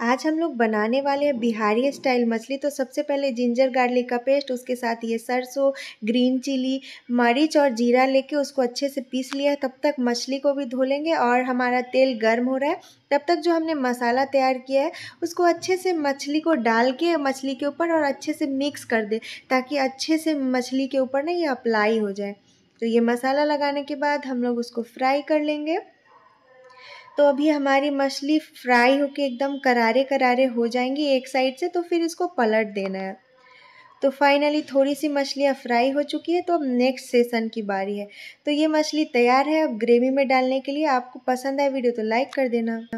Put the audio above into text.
आज हम लोग बनाने वाले हैं बिहारी स्टाइल मछली तो सबसे पहले जिंजर गार्लिक का पेस्ट उसके साथ ये सरसों ग्रीन चिली मरीच और जीरा लेके उसको अच्छे से पीस लिया है तब तक मछली को भी धो लेंगे और हमारा तेल गर्म हो रहा है तब तक जो हमने मसाला तैयार किया है उसको अच्छे से मछली को डाल के मछली के ऊपर और अच्छे से मिक्स कर दे ताकि अच्छे से मछली के ऊपर ना ये अप्लाई हो जाए तो ये मसाला लगाने के बाद हम लोग उसको फ्राई कर लेंगे तो अभी हमारी मछली फ्राई होके एकदम करारे करारे हो जाएंगी एक साइड से तो फिर इसको पलट देना है तो फाइनली थोड़ी सी मछलियाँ फ्राई हो चुकी है तो अब नेक्स्ट सेसन की बारी है तो ये मछली तैयार है अब ग्रेवी में डालने के लिए आपको पसंद आए वीडियो तो लाइक कर देना